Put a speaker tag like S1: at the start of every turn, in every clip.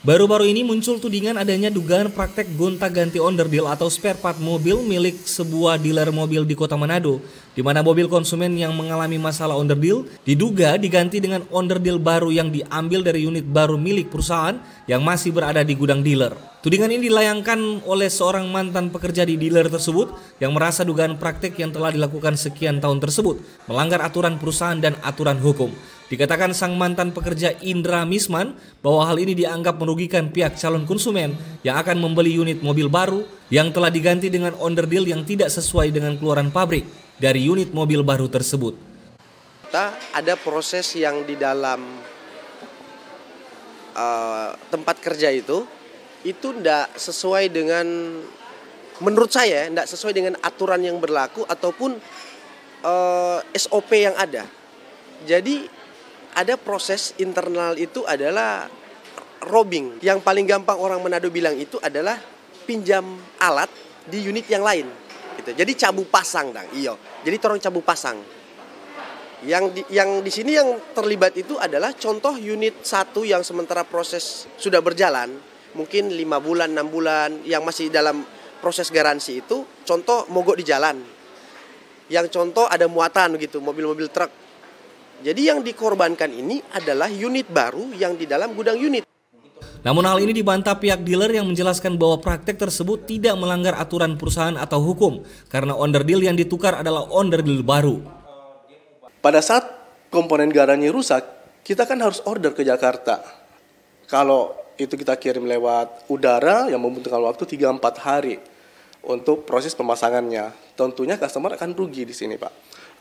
S1: Baru-baru ini muncul tudingan adanya dugaan praktek gonta-ganti onderdil atau spare part mobil milik sebuah dealer mobil di kota Manado, di mana mobil konsumen yang mengalami masalah onderdil diduga diganti dengan onderdil baru yang diambil dari unit baru milik perusahaan yang masih berada di gudang dealer. Tudingan ini dilayangkan oleh seorang mantan pekerja di dealer tersebut yang merasa dugaan praktek yang telah dilakukan sekian tahun tersebut melanggar aturan perusahaan dan aturan hukum. Dikatakan sang mantan pekerja Indra Misman bahwa hal ini dianggap merugikan pihak calon konsumen yang akan membeli unit mobil baru yang telah diganti dengan onderdil yang tidak sesuai dengan keluaran pabrik dari unit mobil baru tersebut.
S2: Ada proses yang di dalam uh, tempat kerja itu, itu tidak sesuai dengan, menurut saya, tidak sesuai dengan aturan yang berlaku ataupun uh, eh, SOP yang ada. Jadi ada proses internal itu adalah robbing. Yang paling gampang orang Manado bilang itu adalah pinjam alat di unit yang lain. Gitu. Jadi cabu pasang, dang. Iyo. Jadi torong cabu pasang. Yang di, yang di sini yang terlibat itu adalah contoh unit satu yang sementara proses sudah berjalan, mungkin lima bulan, enam bulan, yang masih dalam proses garansi itu, contoh mogok di jalan. Yang contoh ada muatan gitu, mobil-mobil truk jadi yang dikorbankan ini adalah unit baru yang di dalam gudang unit.
S1: Namun hal ini dibantah pihak dealer yang menjelaskan bahwa praktek tersebut tidak melanggar aturan perusahaan atau hukum karena onder deal yang ditukar adalah onder deal baru.
S3: Pada saat komponen garannya rusak, kita kan harus order ke Jakarta. Kalau itu kita kirim lewat udara yang membutuhkan waktu 3-4 hari untuk proses pemasangannya. Tentunya customer akan rugi di sini Pak,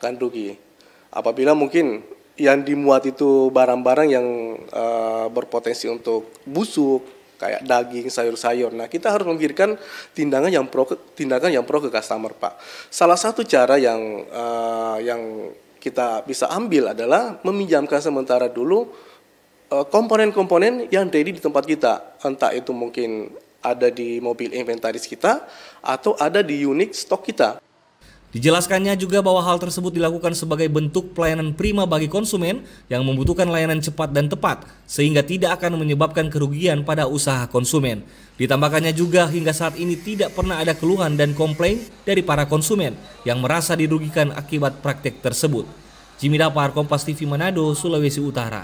S3: akan rugi apabila mungkin yang dimuat itu barang-barang yang uh, berpotensi untuk busuk kayak daging, sayur-sayur. Nah, kita harus memikirkan tindakan yang pro ke, tindakan yang pro ke customer, Pak. Salah satu cara yang uh, yang kita bisa ambil adalah meminjamkan sementara dulu komponen eh, komponen-komponen yang ready di tempat kita. Entah itu mungkin ada di mobil inventaris kita
S1: atau ada di unit stok kita. Dijelaskannya juga bahwa hal tersebut dilakukan sebagai bentuk pelayanan prima bagi konsumen yang membutuhkan layanan cepat dan tepat, sehingga tidak akan menyebabkan kerugian pada usaha konsumen. Ditambahkannya juga hingga saat ini tidak pernah ada keluhan dan komplain dari para konsumen yang merasa dirugikan akibat praktek tersebut. Jimmy Dapar, Kompas TV Manado, Sulawesi Utara.